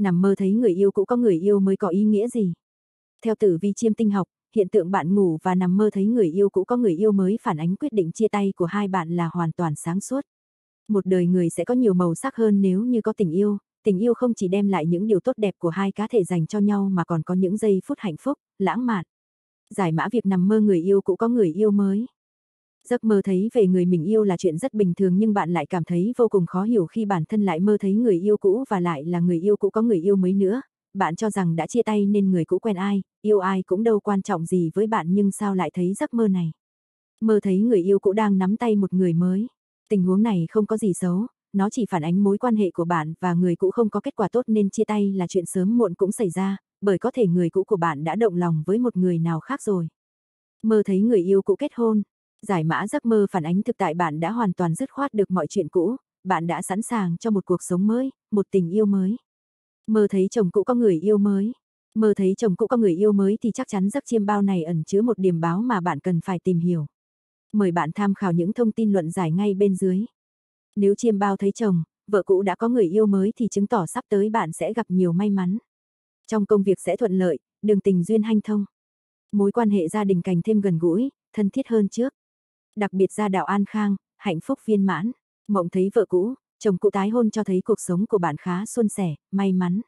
nằm mơ thấy người yêu cũng có người yêu mới có ý nghĩa gì. Theo tử vi chiêm tinh học, hiện tượng bạn ngủ và nằm mơ thấy người yêu cũ có người yêu mới phản ánh quyết định chia tay của hai bạn là hoàn toàn sáng suốt. Một đời người sẽ có nhiều màu sắc hơn nếu như có tình yêu, tình yêu không chỉ đem lại những điều tốt đẹp của hai cá thể dành cho nhau mà còn có những giây phút hạnh phúc, lãng mạn. Giải mã việc nằm mơ người yêu cũ có người yêu mới. Giấc mơ thấy về người mình yêu là chuyện rất bình thường nhưng bạn lại cảm thấy vô cùng khó hiểu khi bản thân lại mơ thấy người yêu cũ và lại là người yêu cũ có người yêu mới nữa. Bạn cho rằng đã chia tay nên người cũ quen ai, yêu ai cũng đâu quan trọng gì với bạn nhưng sao lại thấy giấc mơ này. Mơ thấy người yêu cũ đang nắm tay một người mới. Tình huống này không có gì xấu, nó chỉ phản ánh mối quan hệ của bạn và người cũ không có kết quả tốt nên chia tay là chuyện sớm muộn cũng xảy ra, bởi có thể người cũ của bạn đã động lòng với một người nào khác rồi. Mơ thấy người yêu cũ kết hôn, giải mã giấc mơ phản ánh thực tại bạn đã hoàn toàn dứt khoát được mọi chuyện cũ, bạn đã sẵn sàng cho một cuộc sống mới, một tình yêu mới. Mơ thấy chồng cũ có người yêu mới. Mơ thấy chồng cũ có người yêu mới thì chắc chắn giấc chiêm bao này ẩn chứa một điểm báo mà bạn cần phải tìm hiểu. Mời bạn tham khảo những thông tin luận giải ngay bên dưới. Nếu chiêm bao thấy chồng, vợ cũ đã có người yêu mới thì chứng tỏ sắp tới bạn sẽ gặp nhiều may mắn. Trong công việc sẽ thuận lợi, đường tình duyên hanh thông. Mối quan hệ gia đình càng thêm gần gũi, thân thiết hơn trước. Đặc biệt gia đạo an khang, hạnh phúc viên mãn. Mộng thấy vợ cũ, chồng cũ tái hôn cho thấy cuộc sống của bạn khá suôn sẻ, may mắn.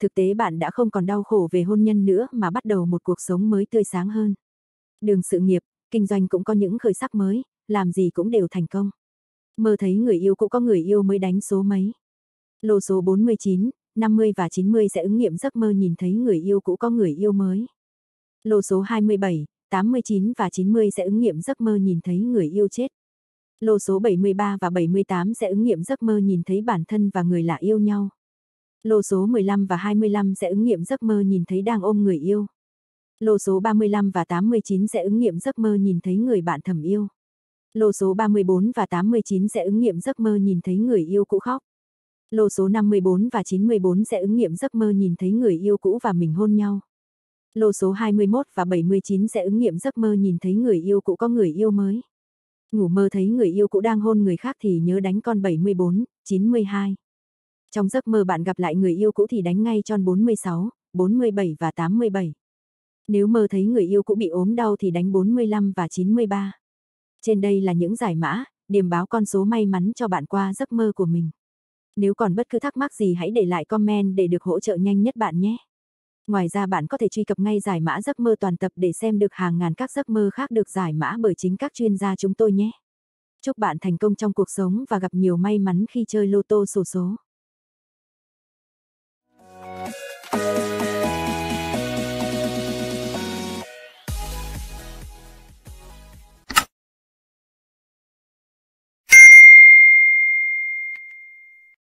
Thực tế bạn đã không còn đau khổ về hôn nhân nữa mà bắt đầu một cuộc sống mới tươi sáng hơn. Đường sự nghiệp, kinh doanh cũng có những khởi sắc mới, làm gì cũng đều thành công. Mơ thấy người yêu cũng có người yêu mới đánh số mấy. Lô số 49, 50 và 90 sẽ ứng nghiệm giấc mơ nhìn thấy người yêu cũ có người yêu mới. Lô số 27, 89 và 90 sẽ ứng nghiệm giấc mơ nhìn thấy người yêu chết. Lô số 73 và 78 sẽ ứng nghiệm giấc mơ nhìn thấy bản thân và người lạ yêu nhau. Lô số 15 và 25 sẽ ứng nghiệm giấc mơ nhìn thấy đang ôm người yêu. Lô số 35 và 89 sẽ ứng nghiệm giấc mơ nhìn thấy người bạn thầm yêu. Lô số 34 và 89 sẽ ứng nghiệm giấc mơ nhìn thấy người yêu cũ khóc. Lô số 54 và 94 sẽ ứng nghiệm giấc mơ nhìn thấy người yêu cũ và mình hôn nhau. Lô số 21 và 79 sẽ ứng nghiệm giấc mơ nhìn thấy người yêu cũ có người yêu mới. Ngủ mơ thấy người yêu cũ đang hôn người khác thì nhớ đánh con 74, 92. Trong giấc mơ bạn gặp lại người yêu cũ thì đánh ngay tròn 46, 47 và 87. Nếu mơ thấy người yêu cũ bị ốm đau thì đánh 45 và 93. Trên đây là những giải mã, điểm báo con số may mắn cho bạn qua giấc mơ của mình. Nếu còn bất cứ thắc mắc gì hãy để lại comment để được hỗ trợ nhanh nhất bạn nhé. Ngoài ra bạn có thể truy cập ngay giải mã giấc mơ toàn tập để xem được hàng ngàn các giấc mơ khác được giải mã bởi chính các chuyên gia chúng tôi nhé. Chúc bạn thành công trong cuộc sống và gặp nhiều may mắn khi chơi lô tô sổ số. số.